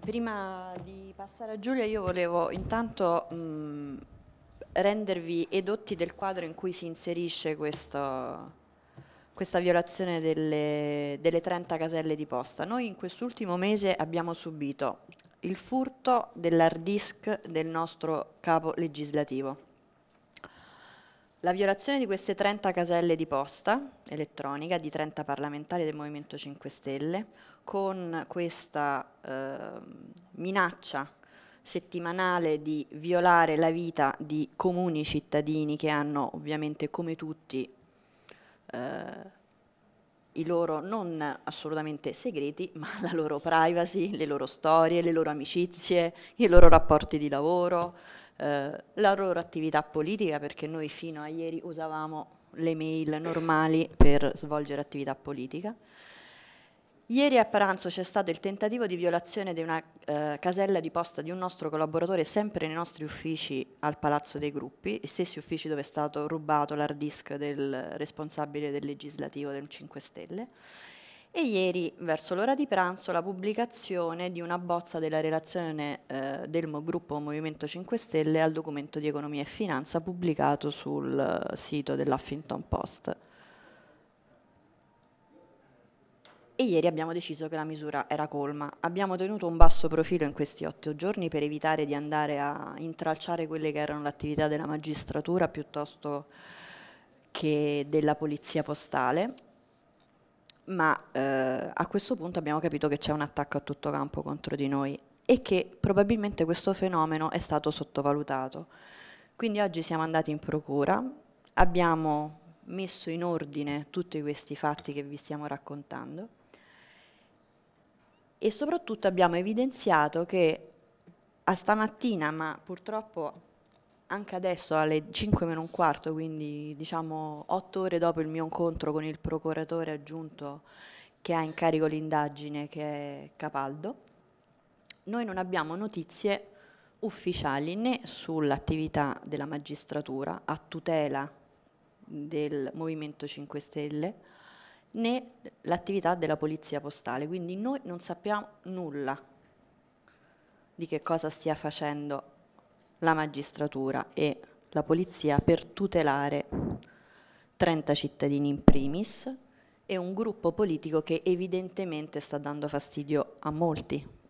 Prima di passare a Giulia io volevo intanto mh, rendervi edotti del quadro in cui si inserisce questo, questa violazione delle, delle 30 caselle di posta. Noi in quest'ultimo mese abbiamo subito il furto dell'hard disk del nostro capo legislativo la violazione di queste 30 caselle di posta elettronica di 30 parlamentari del Movimento 5 Stelle con questa eh, minaccia settimanale di violare la vita di comuni cittadini che hanno ovviamente come tutti eh, i loro non assolutamente segreti, ma la loro privacy, le loro storie, le loro amicizie, i loro rapporti di lavoro, eh, la loro attività politica perché noi fino a ieri usavamo le mail normali per svolgere attività politica. Ieri a pranzo c'è stato il tentativo di violazione di una eh, casella di posta di un nostro collaboratore sempre nei nostri uffici al Palazzo dei Gruppi, i stessi uffici dove è stato rubato l'hard disk del responsabile del legislativo del 5 Stelle e ieri verso l'ora di pranzo la pubblicazione di una bozza della relazione eh, del gruppo Movimento 5 Stelle al documento di economia e finanza pubblicato sul eh, sito dell'Huffington Post. E ieri abbiamo deciso che la misura era colma. Abbiamo tenuto un basso profilo in questi otto giorni per evitare di andare a intralciare quelle che erano l'attività della magistratura piuttosto che della polizia postale ma eh, a questo punto abbiamo capito che c'è un attacco a tutto campo contro di noi e che probabilmente questo fenomeno è stato sottovalutato. Quindi oggi siamo andati in procura, abbiamo messo in ordine tutti questi fatti che vi stiamo raccontando e soprattutto abbiamo evidenziato che a stamattina, ma purtroppo anche adesso alle 5 meno un quarto, quindi diciamo 8 ore dopo il mio incontro con il procuratore aggiunto che ha in carico l'indagine, che è Capaldo, noi non abbiamo notizie ufficiali né sull'attività della magistratura a tutela del Movimento 5 Stelle né l'attività della polizia postale, quindi noi non sappiamo nulla di che cosa stia facendo la magistratura e la polizia per tutelare 30 cittadini in primis e un gruppo politico che evidentemente sta dando fastidio a molti